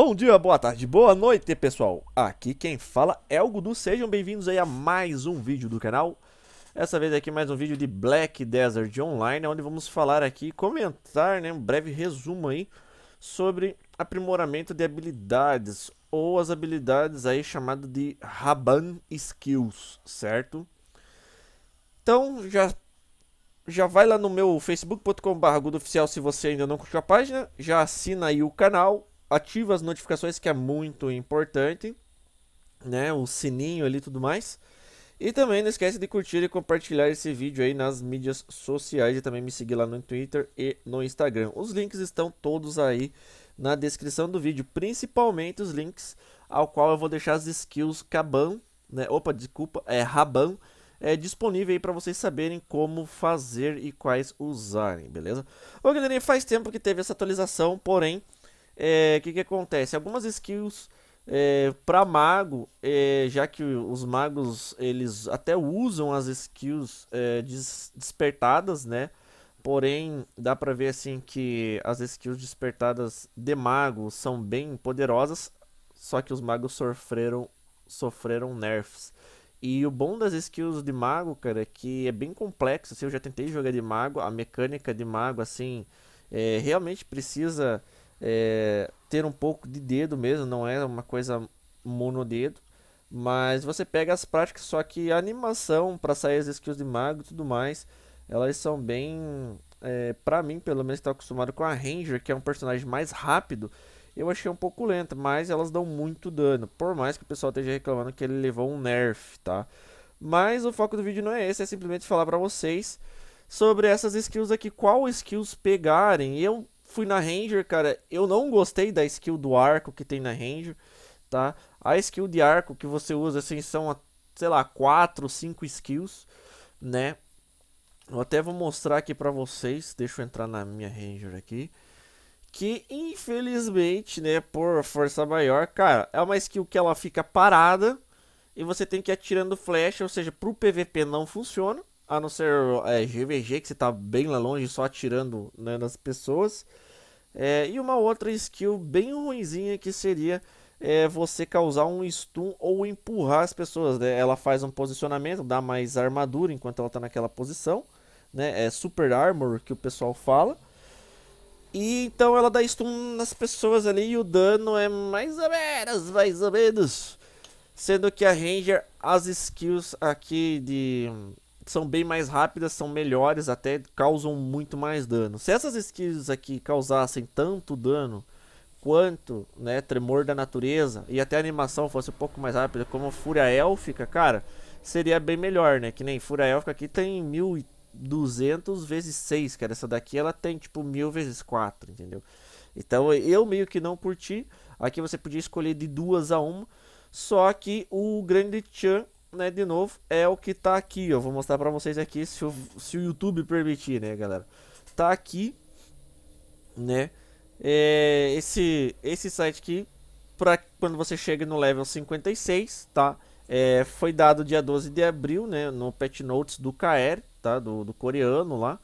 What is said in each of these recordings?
Bom dia, boa tarde, boa noite, pessoal. Aqui quem fala é o Gudu. Sejam bem-vindos aí a mais um vídeo do canal. Essa vez aqui mais um vídeo de Black Desert Online, onde vamos falar aqui, comentar, né, um breve resumo aí sobre aprimoramento de habilidades ou as habilidades aí chamado de Raban Skills, certo? Então, já já vai lá no meu facebook.com.br oficial se você ainda não curtiu a página, já assina aí o canal, ativa as notificações, que é muito importante, né? O sininho ali e tudo mais. E também não esquece de curtir e compartilhar esse vídeo aí nas mídias sociais e também me seguir lá no Twitter e no Instagram. Os links estão todos aí na descrição do vídeo, principalmente os links ao qual eu vou deixar as skills Caban, né? Opa, desculpa, é Raban, é disponível aí para vocês saberem como fazer e quais usarem, beleza? Ô galerinha, faz tempo que teve essa atualização, porém é, que, que acontece? Algumas skills é, para mago, é, já que os magos eles até usam as skills é, des despertadas, né? Porém, dá pra ver assim que as skills despertadas de mago são bem poderosas, só que os magos sofreram, sofreram nerfs. E o bom das skills de mago, cara, é que é bem complexo. Assim, eu já tentei jogar de mago, a mecânica de mago, assim, é, realmente precisa é, ter um pouco de dedo mesmo, não é uma coisa monodedo. Mas você pega as práticas, só que a animação para sair as skills de mago e tudo mais, elas são bem. É, para mim, pelo menos, estou acostumado com a Ranger, que é um personagem mais rápido. Eu achei um pouco lenta, mas elas dão muito dano. Por mais que o pessoal esteja reclamando que ele levou um nerf, tá? Mas o foco do vídeo não é esse, é simplesmente falar para vocês sobre essas skills aqui, qual skills pegarem. Eu fui na Ranger, cara, eu não gostei da skill do arco que tem na Ranger, tá? A skill de arco que você usa, assim, são, sei lá, 4, 5 skills, né? Eu até vou mostrar aqui pra vocês, deixa eu entrar na minha Ranger aqui. Que, infelizmente, né, por força maior, cara, é uma skill que ela fica parada e você tem que ir atirando flecha, ou seja, pro PVP não funciona, a não ser é, GVG, que você tá bem lá longe, só atirando né, nas pessoas. É, e uma outra skill bem ruimzinha que seria é, você causar um stun ou empurrar as pessoas. Né? Ela faz um posicionamento, dá mais armadura enquanto ela tá naquela posição. Né? É super armor que o pessoal fala. E então ela dá stun nas pessoas ali e o dano é mais ou menos, mais ou menos. Sendo que a Ranger, as skills aqui de são bem mais rápidas, são melhores, até causam muito mais dano. Se essas skills aqui causassem tanto dano quanto, né, Tremor da Natureza e até a animação fosse um pouco mais rápida, como Fúria Élfica, cara, seria bem melhor, né? Que nem Fúria Élfica aqui tem 1200 vezes 6, cara, essa daqui ela tem tipo 1000 vezes 4, entendeu? Então eu meio que não curti. Aqui você podia escolher de duas a uma. Só que o grande Chan né, de novo, é o que tá aqui, eu vou mostrar pra vocês aqui, se o, se o YouTube permitir, né, galera. Tá aqui, né, é, esse, esse site aqui, pra quando você chega no level 56, tá, é, foi dado dia 12 de abril, né, no Pet Notes do KR, tá, do, do coreano lá.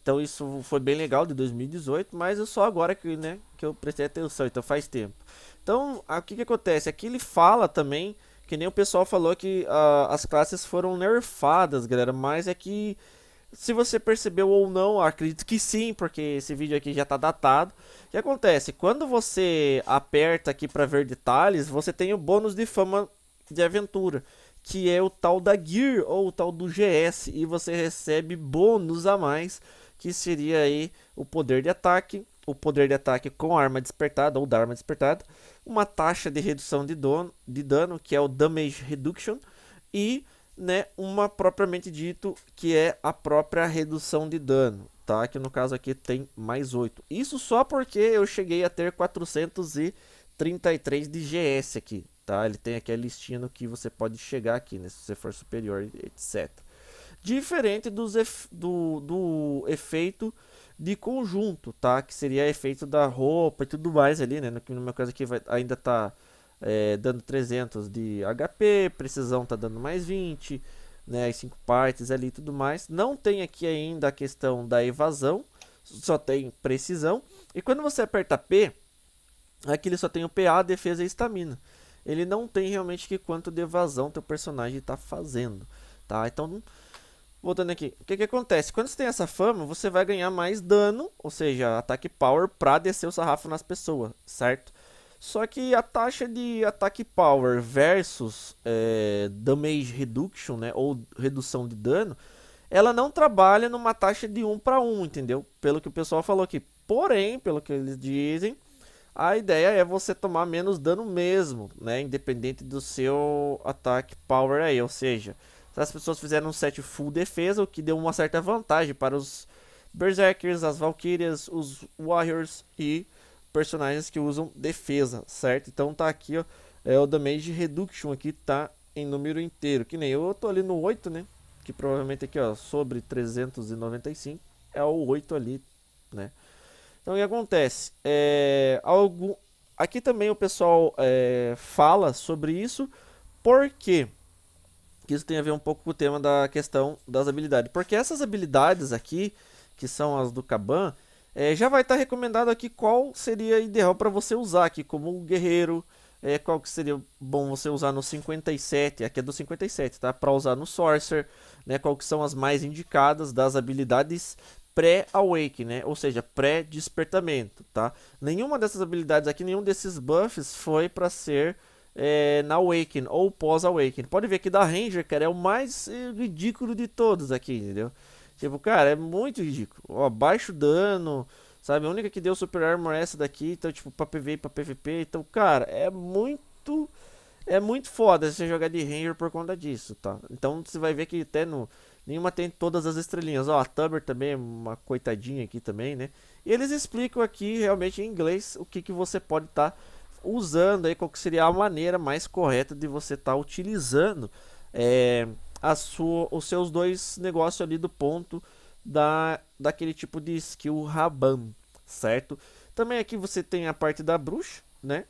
Então isso foi bem legal de 2018, mas eu só agora que, né, que eu prestei atenção, então faz tempo. Então, o que, que acontece? Aqui ele fala também que nem o pessoal falou que uh, as classes foram nerfadas, galera. Mas é que. Se você percebeu ou não, acredito que sim, porque esse vídeo aqui já está datado. O que acontece? Quando você aperta aqui para ver detalhes, você tem o bônus de fama de aventura, que é o tal da Gear ou o tal do GS, e você recebe bônus a mais, que seria aí o poder de ataque, o poder de ataque com arma despertada ou da arma despertada, uma taxa de redução de, dono, de dano, que é o Damage Reduction, e né, uma propriamente dito, que é a própria redução de dano, tá? Que no caso aqui tem mais 8. Isso só porque eu cheguei a ter 433 de GS aqui, tá? Ele tem aqui a listinha no que você pode chegar aqui, né? Se você for superior, etc. Diferente dos do, do efeito de conjunto, tá? Que seria efeito da roupa e tudo mais ali, né? No, no meu caso aqui vai, ainda tá é, dando 300 de HP, precisão tá dando mais 20, né? As 5 partes ali e tudo mais. Não tem aqui ainda a questão da evasão, só tem precisão. E quando você aperta P, aqui ele só tem o PA, defesa e estamina. Ele não tem realmente que quanto de evasão teu personagem está fazendo, tá? Então voltando aqui, o que, que acontece? Quando você tem essa fama, você vai ganhar mais dano, ou seja, ataque power, pra descer o sarrafo nas pessoas, certo? Só que a taxa de ataque power versus é, damage reduction, né, ou redução de dano, ela não trabalha numa taxa de 1 para 1, entendeu? Pelo que o pessoal falou aqui. Porém, pelo que eles dizem, a ideia é você tomar menos dano mesmo, né, independente do seu ataque power aí, ou seja, então, as pessoas fizeram um set full defesa, o que deu uma certa vantagem para os Berserkers, as Valkyrias, os Warriors e personagens que usam defesa, certo? Então tá aqui, ó, é, o Damage Reduction aqui tá em número inteiro, que nem eu, eu tô ali no 8, né? Que provavelmente aqui, ó, sobre 395 é o 8 ali, né? Então o que acontece? É, algo... Aqui também o pessoal é, fala sobre isso, porque... quê? que isso tem a ver um pouco com o tema da questão das habilidades. Porque essas habilidades aqui, que são as do Kaban, é, já vai estar tá recomendado aqui qual seria ideal para você usar aqui como guerreiro, é, qual que seria bom você usar no 57, aqui é do 57, tá? Para usar no Sorcerer, né? Qual que são as mais indicadas das habilidades pré-awake, né? Ou seja, pré-despertamento, tá? Nenhuma dessas habilidades aqui, nenhum desses buffs foi para ser é, na Awaken ou pós-Awaken. Pode ver que da Ranger, cara, é o mais é, ridículo de todos aqui, entendeu? Tipo, cara, é muito ridículo. Ó, baixo dano, sabe? A única que deu Super Armor é essa daqui, então, tipo, pra PV e pra PVP. Então, cara, é muito. É muito foda você jogar de Ranger por conta disso, tá? Então você vai ver que até no. Nenhuma tem todas as estrelinhas. Ó, a Tubber também é uma coitadinha aqui também, né? E eles explicam aqui realmente em inglês o que, que você pode estar. Tá usando aí qual que seria a maneira mais correta de você estar tá utilizando é, a sua, os seus dois negócios ali do ponto da, daquele tipo de skill Raban, certo? Também aqui você tem a parte da bruxa, né?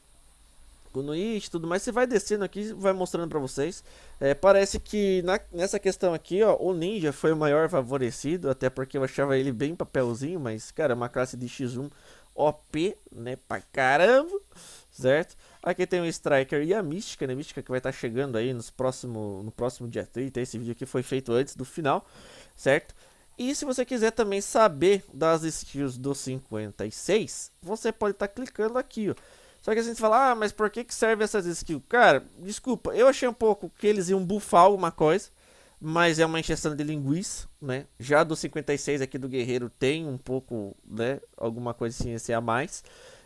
No e tudo mais. Você vai descendo aqui, vai mostrando para vocês. É, parece que na, nessa questão aqui, ó, o Ninja foi o maior favorecido, até porque eu achava ele bem papelzinho, mas, cara, é uma classe de X1 OP, né, Para caramba certo? Aqui tem o Striker e a Mística, né? A Mística que vai estar tá chegando aí nos próximo, no próximo dia 30. Esse vídeo aqui foi feito antes do final, certo? E se você quiser também saber das skills do 56, você pode estar tá clicando aqui, ó. Só que a gente fala, ah, mas por que, que serve essas skills? Cara, desculpa, eu achei um pouco que eles iam bufar alguma coisa, mas é uma injeção de linguiça, né? Já do 56 aqui do Guerreiro tem um pouco, né? Alguma coisinha assim a mais.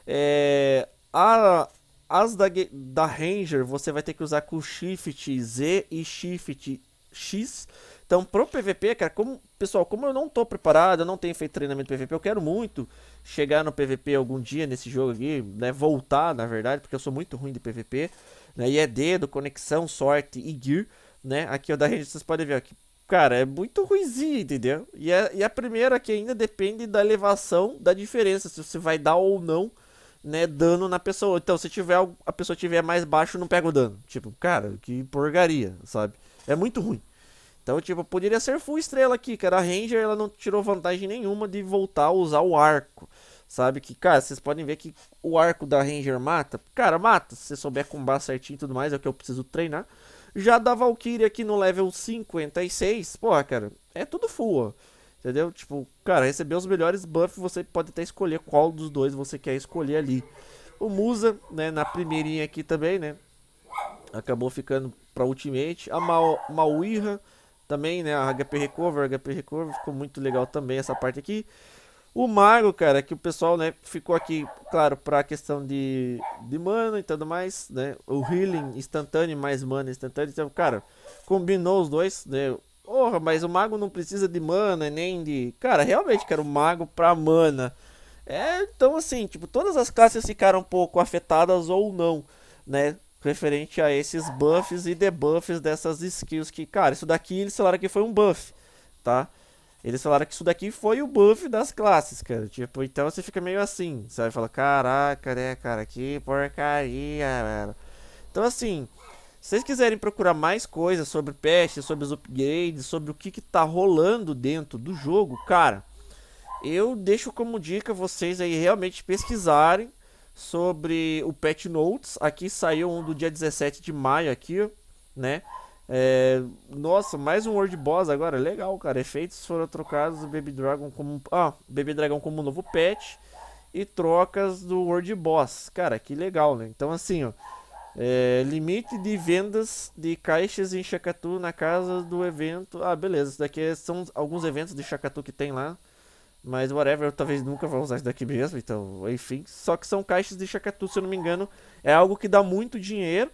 É, a, as da, da Ranger você vai ter que usar com Shift Z e Shift X. Então, pro PVP, cara, como, pessoal, como eu não tô preparado, eu não tenho feito treinamento PVP, eu quero muito chegar no PVP algum dia nesse jogo aqui, né? Voltar, na verdade, porque eu sou muito ruim de PVP, né? E é dedo, conexão, sorte e gear, né? Aqui, é o da Ranger vocês podem ver aqui. Cara, é muito ruizinho, entendeu? E, é, e a primeira que ainda depende da elevação da diferença, se você vai dar ou não né, dano na pessoa. Então, se tiver a pessoa tiver mais baixo, não pega o dano. Tipo, cara, que porcaria, sabe? É muito ruim. Então, tipo, poderia ser full estrela aqui, cara. A Ranger, ela não tirou vantagem nenhuma de voltar a usar o arco. Sabe que, cara, vocês podem ver que o arco da Ranger mata. Cara, mata. Se você souber combar certinho e tudo mais, é o que eu preciso treinar. Já da Valkyrie aqui no level 56, porra, cara, é tudo full, ó. Entendeu? Tipo, cara, receber os melhores buffs, você pode até escolher qual dos dois você quer escolher ali. O Musa, né, na primeirinha aqui também, né? Acabou ficando pra Ultimate. A Mau Mauirra também, né? A HP Recover, HP Recover ficou muito legal também essa parte aqui. O Mago, cara, que o pessoal, né, ficou aqui, claro, pra questão de, de mana e tudo mais, né? O Healing instantâneo mais mana instantâneo. Então, cara, combinou os dois, né? Porra, mas o mago não precisa de mana nem de. Cara, realmente quero um mago pra mana. É, então assim, tipo, todas as classes ficaram um pouco afetadas ou não, né? Referente a esses buffs e debuffs dessas skills que, cara, isso daqui eles falaram que foi um buff, tá? Eles falaram que isso daqui foi o buff das classes, cara. Tipo, então você fica meio assim, sabe? Fala, caraca, né, cara, que porcaria, velho. Então assim, se vocês quiserem procurar mais coisas sobre patches, sobre os upgrades, sobre o que está rolando dentro do jogo, cara, eu deixo como dica vocês aí realmente pesquisarem sobre o patch notes. Aqui saiu um do dia 17 de maio aqui, né? É, nossa, mais um World Boss agora, legal, cara. Efeitos foram trocados do Baby Dragon como ah, Baby Dragon como novo patch e trocas do World Boss. Cara, que legal, né? Então assim, ó, é, limite de vendas de caixas em Chacatu na casa do evento. Ah, beleza. Isso daqui é, são alguns eventos de Chacatu que tem lá. Mas whatever, eu talvez nunca vá usar isso daqui mesmo. Então, enfim. Só que são caixas de Chacatu, se eu não me engano. É algo que dá muito dinheiro.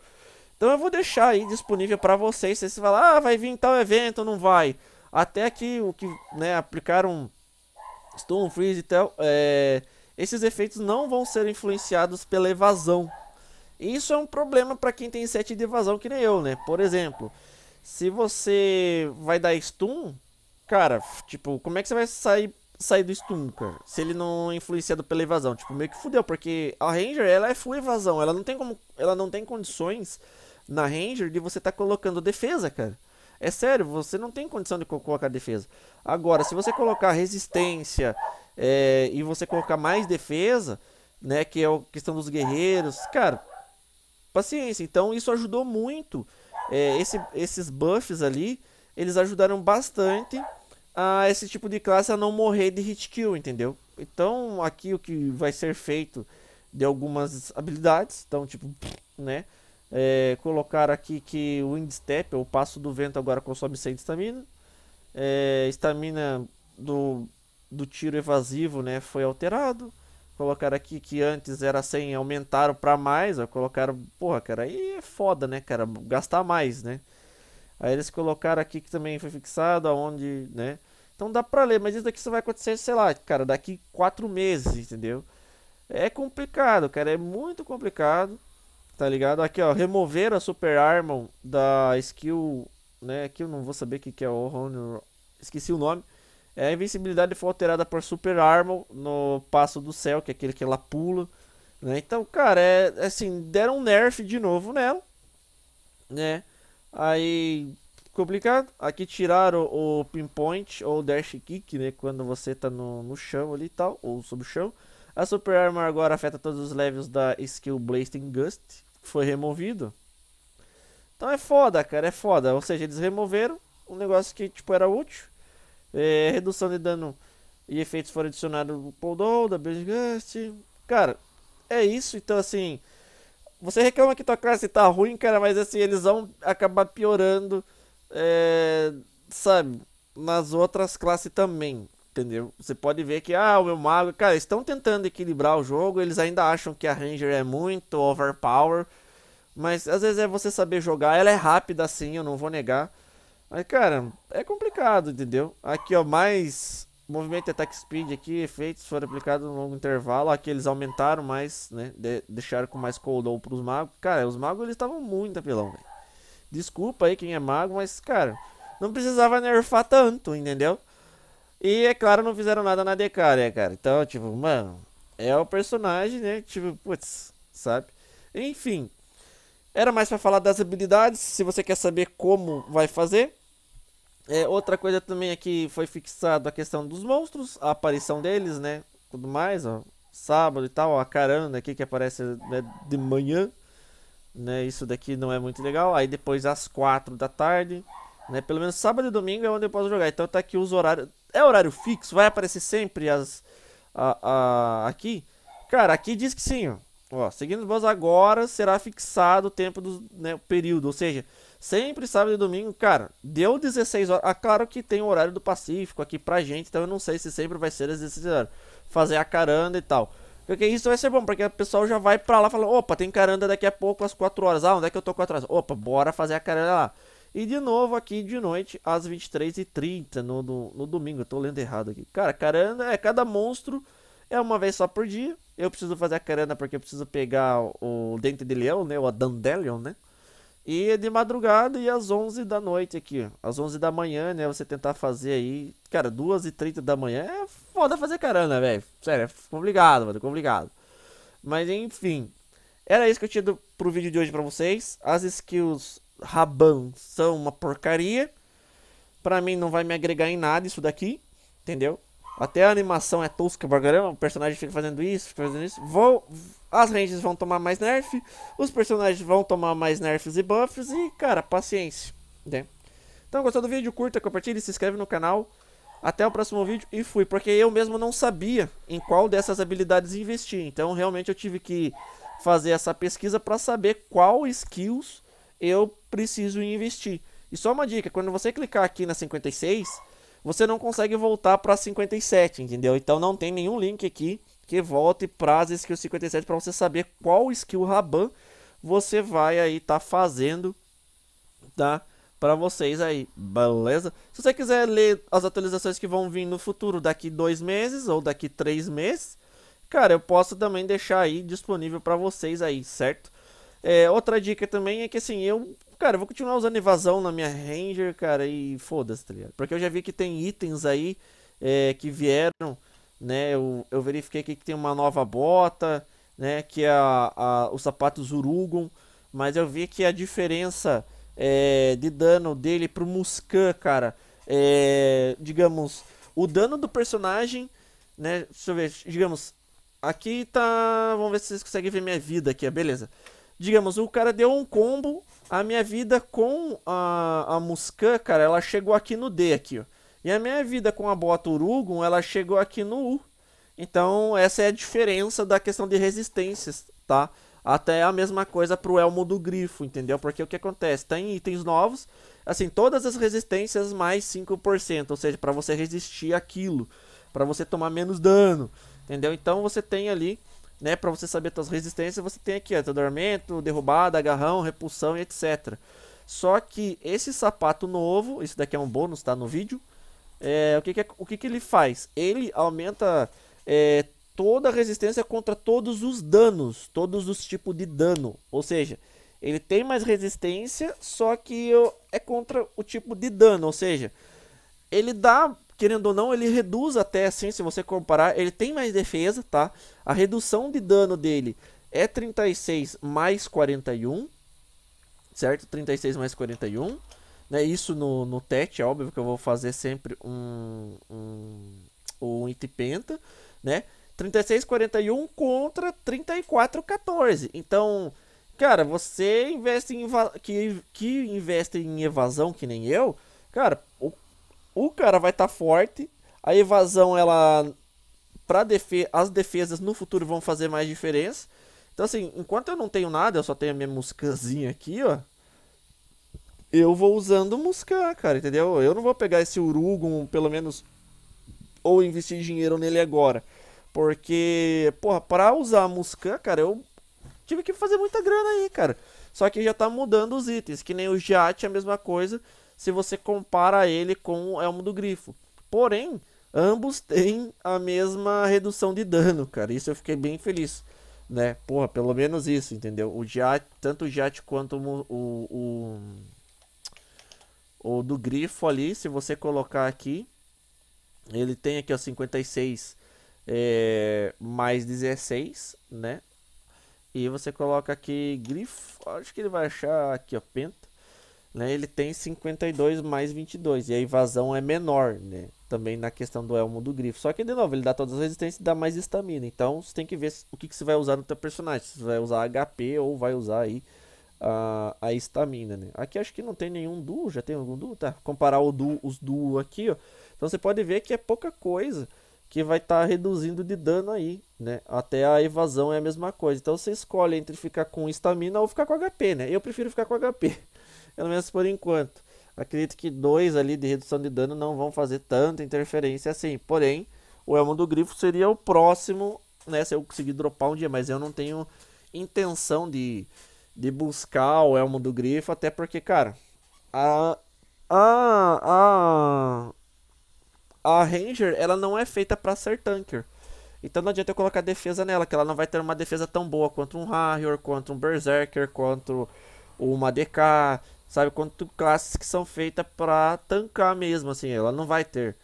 Então eu vou deixar aí disponível para vocês. Vocês falar, ah, vai vir tal evento, não vai. Até que o que né, aplicaram Stone Freeze e tal. É, esses efeitos não vão ser influenciados pela evasão isso é um problema para quem tem set de evasão que nem eu, né? Por exemplo, se você vai dar stun, cara, tipo, como é que você vai sair, sair do stun, cara? Se ele não é influenciado pela evasão, tipo, meio que fudeu, porque a Ranger, ela é full evasão, ela não tem como, ela não tem condições na Ranger de você estar tá colocando defesa, cara. É sério, você não tem condição de colocar defesa. Agora, se você colocar resistência é, e você colocar mais defesa, né, que é a questão dos guerreiros, cara, paciência. Então isso ajudou muito. É, esse, esses buffs ali, eles ajudaram bastante a esse tipo de classe a não morrer de hit kill, entendeu? Então aqui o que vai ser feito de algumas habilidades, então tipo, né? É, colocar aqui que o Wind Step, é o passo do vento, agora consome 100 de é, estamina. Estamina é, do, do tiro evasivo né, foi alterado colocaram aqui que antes era 100, aumentaram para mais, colocaram, porra, cara, aí é foda, né, cara, gastar mais, né? Aí eles colocaram aqui que também foi fixado aonde, né? Então dá pra ler, mas isso daqui só vai acontecer, sei lá, cara, daqui quatro meses, entendeu? É complicado, cara, é muito complicado, tá ligado? Aqui, ó, remover a Super Armor da skill, né? Aqui eu não vou saber o que, que é o Honor, esqueci o nome. É, a invencibilidade foi alterada por Super Armor no Passo do Céu, que é aquele que ela pula. Né? Então, cara, é, é assim, deram um nerf de novo nela. Né? Aí complicado. Aqui tiraram o, o pinpoint ou dash kick, né? Quando você tá no, no chão ali e tal, ou sob o chão. A Super Armor agora afeta todos os levels da Skill Blasting Gust, foi removido. Então é foda, cara, é foda. Ou seja, eles removeram um negócio que, tipo, era útil. É, redução de dano e efeitos foram adicionados do Poldol, da Gust. Cara, é isso. Então, assim, você reclama que tua classe tá ruim, cara, mas assim, eles vão acabar piorando, é, sabe, nas outras classes também. Entendeu? Você pode ver que, ah, o meu mago. Cara, estão tentando equilibrar o jogo. Eles ainda acham que a Ranger é muito overpower. Mas às vezes é você saber jogar. Ela é rápida, assim eu não vou negar. Mas, cara, é complicado, entendeu? Aqui, ó, mais movimento e attack speed aqui, efeitos foram aplicados no longo intervalo. Aqui eles aumentaram mais, né? De deixaram com mais cooldown pros magos. Cara, os magos eles estavam muito apelão, velho. Desculpa aí quem é mago, mas, cara, não precisava nerfar tanto, entendeu? E, é claro, não fizeram nada na DK, né, cara? Então, tipo, mano, é o personagem, né? Tipo, putz, sabe? Enfim, era mais pra falar das habilidades. Se você quer saber como vai fazer, é, outra coisa também é foi fixado a questão dos monstros, a aparição deles, né? Tudo mais, ó. Sábado e tal, ó, a caranda aqui que aparece né, de manhã. Né, isso daqui não é muito legal. Aí depois às quatro da tarde. Né, pelo menos sábado e domingo é onde eu posso jogar. Então tá aqui os horários. É horário fixo? Vai aparecer sempre as. A, a, aqui? Cara, aqui diz que sim, ó. ó seguindo os boss agora será fixado o tempo do né, período. Ou seja, Sempre sábado e domingo, cara, deu 16 horas. Ah, claro que tem o horário do Pacífico aqui pra gente, então eu não sei se sempre vai ser às 16 horas. Fazer a caranda e tal. Porque isso vai ser bom, porque o pessoal já vai pra lá e fala: opa, tem caranda daqui a pouco às 4 horas. Ah, onde é que eu tô 4 horas? Opa, bora fazer a caranda lá. E de novo aqui de noite às 23h30 no, no, no domingo. Eu tô lendo errado aqui. Cara, caranda é cada monstro é uma vez só por dia. Eu preciso fazer a caranda porque eu preciso pegar o, o dente de leão, né? O Dandelion, né? E de madrugada e às 11 da noite aqui, ó. Às 11 da manhã, né? Você tentar fazer aí. Cara, 2h30 da manhã é foda fazer carana, velho. Sério, é complicado, mano. Complicado. Mas enfim. Era isso que eu tinha do, pro vídeo de hoje pra vocês. As skills Raban são uma porcaria. Pra mim não vai me agregar em nada isso daqui. Entendeu? Até a animação é tosca pra O personagem fica fazendo isso, fica fazendo isso. Vou as ranges vão tomar mais nerf, os personagens vão tomar mais nerfs e buffs e, cara, paciência, né? Então, gostou do vídeo? Curta, compartilha, se inscreve no canal. Até o próximo vídeo e fui, porque eu mesmo não sabia em qual dessas habilidades investir. Então, realmente eu tive que fazer essa pesquisa para saber qual skills eu preciso investir. E só uma dica, quando você clicar aqui na 56, você não consegue voltar para 57, entendeu? Então não tem nenhum link aqui que volte para as skills 57 para você saber qual skill Raban você vai aí tá fazendo, tá? Para vocês aí, beleza? Se você quiser ler as atualizações que vão vir no futuro, daqui dois meses ou daqui três meses, cara, eu posso também deixar aí disponível para vocês aí, certo? É, outra dica também é que assim, eu, cara, eu vou continuar usando invasão na minha Ranger, cara, e foda-se, tá Porque eu já vi que tem itens aí é, que vieram né? Eu, eu verifiquei aqui que tem uma nova bota, né? Que é a, a, os sapatos Urugon, mas eu vi que a diferença é, de dano dele pro Muskan, cara, é, digamos, o dano do personagem, né? Deixa eu ver, digamos, aqui tá, vamos ver se vocês conseguem ver minha vida aqui, beleza? Digamos, o cara deu um combo, a minha vida com a, a Muskan, cara, ela chegou aqui no D aqui, ó. E a minha vida com a bota Urugun, ela chegou aqui no U. Então, essa é a diferença da questão de resistências, tá? Até a mesma coisa pro elmo do grifo, entendeu? Porque o que acontece? Tem itens novos, assim, todas as resistências mais 5%, ou seja, para você resistir aquilo, para você tomar menos dano, entendeu? Então você tem ali, né, para você saber suas resistências, você tem aqui, ó, derrubada, agarrão, repulsão e etc. Só que esse sapato novo, isso daqui é um bônus, tá, no vídeo, é, o, que, que, é, o que, que ele faz? Ele aumenta é, toda a resistência contra todos os danos, todos os tipos de dano. Ou seja, ele tem mais resistência, só que é contra o tipo de dano. Ou seja, ele dá, querendo ou não, ele reduz até assim, se você comparar, ele tem mais defesa, tá? A redução de dano dele é 36 mais 41, certo? 36 mais 41. Né, isso no, no TET, é óbvio que eu vou fazer sempre um, um, né? um IT né? 36,41 contra 34,14. Então, cara, você investe em que, que investe em evasão, que nem eu, cara, o, o cara vai estar tá forte. A evasão, ela. Pra defe as defesas no futuro vão fazer mais diferença. Então, assim, enquanto eu não tenho nada, eu só tenho a minha muscanzinha aqui, ó eu vou usando Muscat, cara, entendeu? Eu não vou pegar esse urugum pelo menos, ou investir dinheiro nele agora. Porque, porra, pra usar Muscat, cara, eu tive que fazer muita grana aí, cara. Só que já tá mudando os itens, que nem o Jat é a mesma coisa se você compara ele com o Elmo do Grifo. Porém, ambos têm a mesma redução de dano, cara. Isso eu fiquei bem feliz, né? Porra, pelo menos isso, entendeu? O Jat, tanto o Jat quanto o, o, o o do grifo ali, se você colocar aqui, ele tem aqui ó, 56 é, mais 16, né? E você coloca aqui grifo, acho que ele vai achar aqui ó, penta, né? Ele tem 52 mais 22 e a invasão é menor, né? Também na questão do elmo do grifo. Só que de novo, ele dá todas as resistências e dá mais estamina. Então, você tem que ver o que, que você vai usar no teu personagem. Se você vai usar HP ou vai usar aí a, a estamina, né? Aqui acho que não tem nenhum duo, já tem algum duo? Tá, comparar o duo, os duo aqui, ó. Então você pode ver que é pouca coisa que vai estar tá reduzindo de dano aí, né? Até a evasão é a mesma coisa. Então você escolhe entre ficar com estamina ou ficar com HP, né? Eu prefiro ficar com HP, pelo menos por enquanto. Acredito que dois ali de redução de dano não vão fazer tanta interferência assim. Porém, o Elmo do Grifo seria o próximo, né? Se eu conseguir dropar um dia, mas eu não tenho intenção de de buscar o elmo do grifo, até porque, cara, a. A. A, a Ranger, ela não é feita para ser tanker. Então não adianta eu colocar defesa nela, que ela não vai ter uma defesa tão boa quanto um Harrier, quanto um Berserker, quanto uma DK, sabe? Quanto classes que são feitas pra tancar mesmo, assim. Ela não vai ter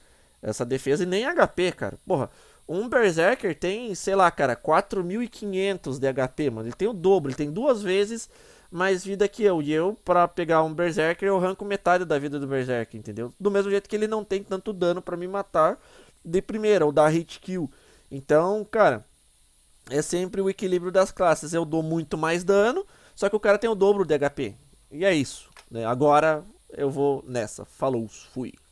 essa defesa e nem HP, cara. Porra, um Berserker tem, sei lá, cara, 4.500 de HP, mano. Ele tem o dobro, ele tem duas vezes mais vida que eu. E eu, pra pegar um Berserker, eu arranco metade da vida do Berserker, entendeu? Do mesmo jeito que ele não tem tanto dano para me matar de primeira, ou dar hit kill. Então, cara, é sempre o equilíbrio das classes. Eu dou muito mais dano, só que o cara tem o dobro de HP. E é isso. Né? Agora eu vou nessa. Falou, fui.